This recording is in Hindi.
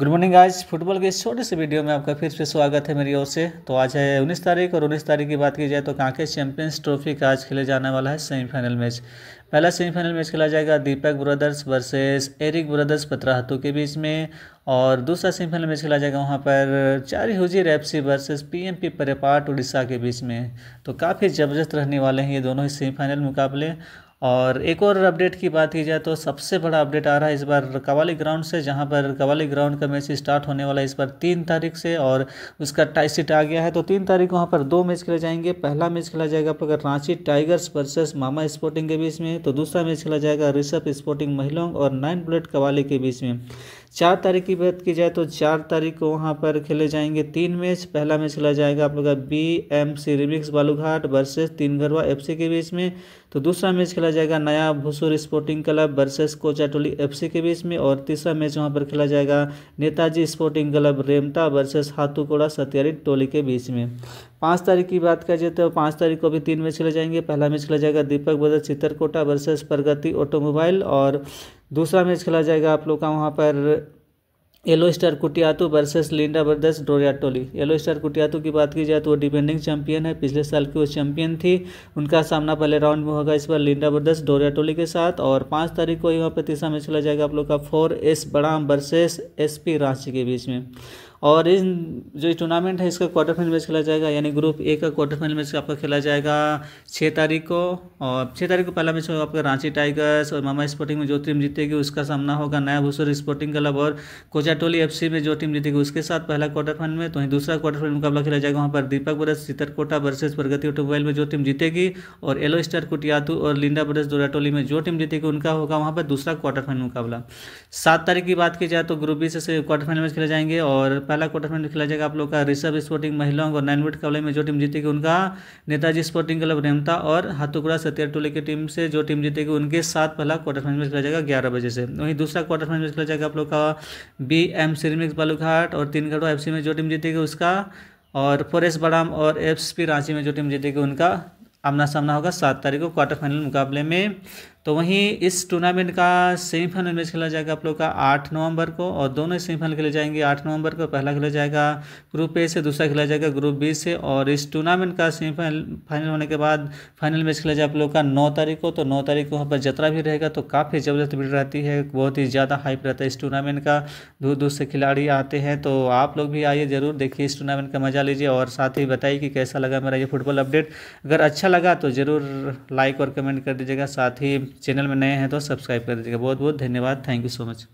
गुड मॉर्निंग आज फुटबॉल के इस छोटे से वीडियो में आपका फिर से स्वागत है मेरी ओर से तो आज है उन्नीस तारीख और उन्नीस तारीख की बात की जाए तो कांके चैंपियंस ट्रॉफी का आज खेले जाने वाला है सेमीफाइनल मैच पहला सेमीफाइनल मैच खेला जाएगा Deepak brothers versus Eric brothers Patrahatu के बीच में और दूसरा सेमीफाइनल मैच खेला जाएगा वहाँ पर चारी हुजी पी एम पी परेपाट उड़ीसा के बीच में तो काफ़ी ज़बरदस्त रहने वाले हैं ये दोनों ही सेमीफाइनल मुकाबले और एक और अपडेट की बात की जाए तो सबसे बड़ा अपडेट आ रहा है इस बार कवाली ग्राउंड से जहां पर कवाली ग्राउंड का मैच स्टार्ट होने वाला है इस बार तीन तारीख से और उसका टाई सीट आ गया है तो तीन तारीख वहां पर दो मैच खेले जाएंगे पहला मैच खेला जाएगा अगर Ranchi tigers versus Mama sporting के बीच में तो दूसरा मैच खेला जाएगा ऋषभ स्पोर्टिंग महिलाओं और नाइन बुलेट कवाली के बीच में चार तारीख की बात की जाए तो चार तारीख को वहाँ पर खेले जाएंगे तीन मैच पहला मैच खेला जाएगा आप लोग का B M C remix Balurghat versus तीन घरवा एफ के बीच में तो दूसरा मैच खेला जाएगा नया Bhusur sporting club versus Kochatoli F के बीच में और तीसरा मैच वहाँ पर खेला जाएगा Netaji sporting club Remta versus Hathukoda Satyari Toli के बीच में पाँच तारीख की बात जाए तो पाँच तारीख को भी तीन मैच खेले जाएंगे पहला मैच खेला जाएगा दीपक बदल चित्रकोटा वर्सेस प्रगति ऑटोमोबाइल और दूसरा मैच खेला जाएगा आप लोग का वहाँ पर yellow star Kutiyatu versus Linda brothers Doriya Toli yellow star कुटियातू की बात की जाए तो वो डिफेंडिंग चैंपियन है पिछले साल की वो चैंपियन थी उनका सामना पहले राउंड में होगा इस बार लिंडा ब्रदर्स डोरिया टोली के साथ और पाँच तारीख को यहाँ पर तीसरा मैच खेला जाएगा आप लोग का four S Badam versus S P Ranchi के बीच में और इन जो टूर्नामेंट है इसका क्वार्टर फाइनल मैच खेला जाएगा यानी ग्रुप ए का क्वार्टर फाइनल मैच आपका खेला जाएगा छः तारीख को और छः तारीख को पहला मैच होगा आपका रांची टाइगर्स और मामा स्पोर्टिंग में जो टीम जीतेगी उसका सामना होगा नया भूसर स्पोर्टिंग क्लब और कोचाटोली एफ में जो टीम जीतेगी उसके साथ पहला क्वार्टर फाइनल में तो वहीं दूसरा क्वार्टर फाइनल मुकाबला खेला जाएगा वहाँ पर दीपक बरस चितरकोटा वर्सेज प्रगति ऑटोमोबाइल में जो टीम जीतेगी और येलो स्टार कुटियातू और लिंडा बरस दोराटोली में जो टीम जीतेगी उनका होगा वहाँ पर दूसरा क्वार्टर फाइनल मुकाबला सात तारीख की बात की जाए तो ग्रुप बी से क्वार्टर फाइनल मैच खेले जाएंगे और पहला क्वार्टर फाइनल खेला जाएगा आप लोग का ऋषभ स्पोर्टिंग महिलाओं और नाइन मिनट कबले में जो टीम जीतेगी उनका नेताजी स्पोर्टिंग क्लब रेमता और हाथुकुड़ा सत्या टोले की टीम से जो टीम जीतेगी उनके साथ पहला क्वार्टर फाइनल मैच खेला जाएगा ग्यारह बजे से वहीं दूसरा क्वार्टर फाइनल मैच खेला जाएगा आप लोग का बी एम सिरमिक्स बालूघाट और तीन गढ़वा एफ में जो टीम जीतेगी उसका और फॉरेस्ट बड़ाम और एफ रांची में जो टीम जीतेगी उनका आमना सामना होगा सात तारीख को क्वार्टर फाइनल मुकाबले में तो वहीं इस टूर्नामेंट का सेमीफाइनल मैच खेला जाएगा आप लोग का आठ नवंबर को और दोनों सेमीफाइनल खेले जाएंगे आठ नवंबर को पहला खेला जाएगा ग्रुप ए से दूसरा खेला जाएगा ग्रुप बी से और इस टूर्नामेंट का सेमीफाइनल फाइनल होने के बाद फाइनल मैच खेला जाए आप लोग का नौ तारीख को तो नौ तारीख को वहाँ पर जतरा भी रहेगा तो काफ़ी ज़बरदस्त भीड़ रहती है बहुत ही ज़्यादा हाइप रहता है इस टूर्नामेंट का दूर दूर से खिलाड़ी आते हैं तो आप लोग भी आइए ज़रूर देखिए इस टूर्नामेंट का मज़ा लीजिए और साथ ही बताइए कि कैसा लगा मेरा ये फुटबॉल अपडेट अगर अच्छा लगा तो ज़रूर लाइक और कमेंट कर दीजिएगा साथ ही चैनल में नए हैं तो सब्सक्राइब कर दीजिएगा बहुत बहुत धन्यवाद थैंक यू सो मच